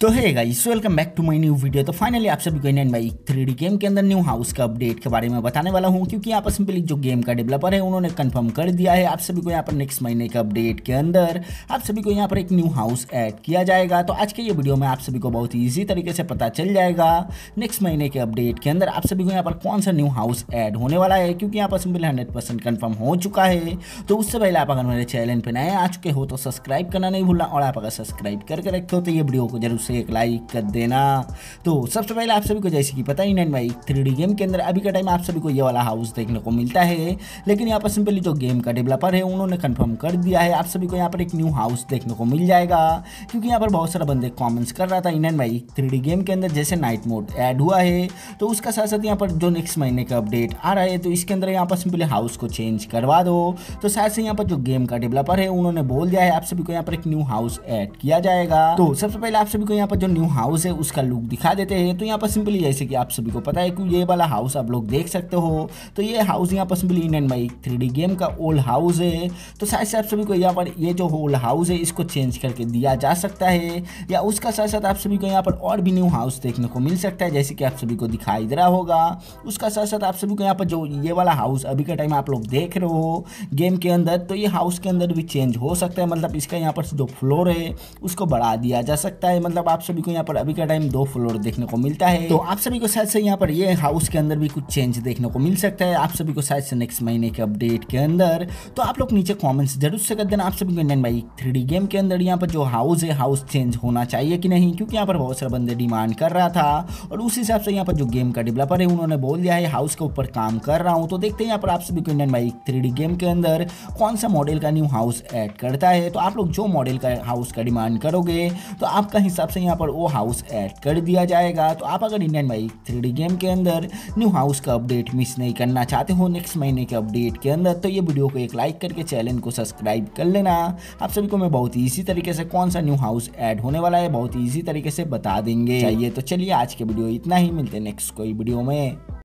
तो है इस welcome back to my new video तो फाइनली आप सभी को एंड भाई थ्री गेम के अंदर न्यू हाउस का अपडेट के बारे में बताने वाला हूँ क्योंकि यहाँ पर सिंपली जो गेम का डेवलपर है उन्होंने कंफर्म कर दिया है आप सभी को यहाँ पर नेक्स्ट महीने के अपडेट के अंदर आप सभी को यहाँ पर एक न्यू हाउस ऐड किया जाएगा तो आज के ये वीडियो में आप सभी को बहुत ईजी तरीके से पता चल जाएगा नेक्स्ट महीने के अपडेट के अंदर आप सभी को यहाँ पर कौन सा न्यू हाउस ऐड होने वाला है क्योंकि यहाँ पर सिंपली हंड्रेड कन्फर्म हो चुका है तो उससे पहले आप अगर मेरे चैनल पर नए आ चुके हो तो सब्सक्राइब करना नहीं भूलना और आप अगर सब्सक्राइब करके रखे हो तो ये वीडियो को जरूर से एक लाइक कर देना तो सबसे पहले आप सभी को जैसे कि पता ही नहीं भाई थ्री गेम के अंदर अभी का टाइम आप सभी को ये वाला हाउस देखने को मिलता है लेकिन यहाँ पर सिंपली जो गेम का डेवलपर है उन्होंने कन्फर्म कर दिया है आप सभी को यहाँ पर एक न्यू हाउस देखने को मिल जाएगा क्योंकि यहाँ पर बहुत सारा बंदे कॉमेंट्स कर रहा था इनन भाई थ्री गेम के अंदर जैसे नाइट मोड ऐड हुआ है तो उसका साथ साथ यहाँ पर जो नेक्स्ट महीने का अपडेट आ रहा है तो इसके अंदर यहाँ पर सिंपली हाउस को चेंज करवा दो तो साथ से यहाँ पर जो गेम का डेवलपर है उन्होंने बोल दिया है आप सभी को यहाँ पर एक न्यू हाउस ऐड किया जाएगा तो सबसे पहले आप सभी को यहाँ पर जो न्यू हाउस है उसका लुक दिखा देते हैं तो यहाँ पर सिंपली जैसे कि आप सभी को पता है कि ये वाला हाउस आप लोग देख सकते हो तो ये हाउस यहाँ पर simply Indian by three game का ओल्ड हाउस है तो साथ साथ सभी को यहाँ पर ये जो ओल्ड हाउस है इसको चेंज करके दिया जा सकता है या उसका साथ साथ आप सभी को यहाँ पर और भी न्यू हाउस देखने को मिल सकता है जैसे कि आप सभी को दिखाई दे रहा होगा उसका साथ साथ आप सभी को यहाँ पर जो ये वाला हाउस अभी का टाइम आप लोग देख रहे हो गेम के अंदर तो ये हाउस के अंदर भी चेंज हो सकता है मतलब इसका यहाँ पर जो फ्लोर है उसको बढ़ा दिया जा सकता है मतलब आप सभी को यहाँ पर अभी का टाइम दो फ्लोर देखने को मिलता है तो आप सभी को शायद से यहाँ पर ये हाउस के अंदर भी कुछ चेंज देखने को मिल सकता है आप सभी को शायद से नेक्स्ट महीने के अपडेट के अंदर तो आप लोग नीचे कॉमेंट्स जरूर से कर देना आप सभी को इंडियन बाइक थ्री गेम के अंदर यहाँ पर जो हाउस है हाउस चेंज होना चाहिए कि नहीं क्योंकि यहाँ पर बहुत सारे बंदे डिमांड कर रहा था और उस हिसाब से यहाँ पर जो गेम का डेवलपर है उन्होंने बोल दिया है हाउस के ऊपर काम कर रहा हूँ तो देखते हैं यहाँ पर आप सभी को इंडियन बाइक थ्री गेम के अंदर कौन सा मॉडल का न्यू हाउस एड करता है तो आप लोग जो मॉडल का हाउस का डिमांड करोगे तो आपका हिसाब से से यहाँ पर वो हाउस ऐड कर दिया जाएगा तो आप अगर इंडियन बाइक थ्री गेम के अंदर न्यू हाउस का अपडेट मिस नहीं करना चाहते हो नेक्स्ट महीने के अपडेट के अंदर तो ये वीडियो को एक लाइक करके चैनल को सब्सक्राइब कर लेना आप सभी को मैं बहुत ईजी तरीके से कौन सा न्यू हाउस ऐड होने वाला है बहुत ईजी तरीके से बता देंगे चाहिए तो चलिए आज के वीडियो इतना ही मिलते नेक्स्ट कोई वीडियो में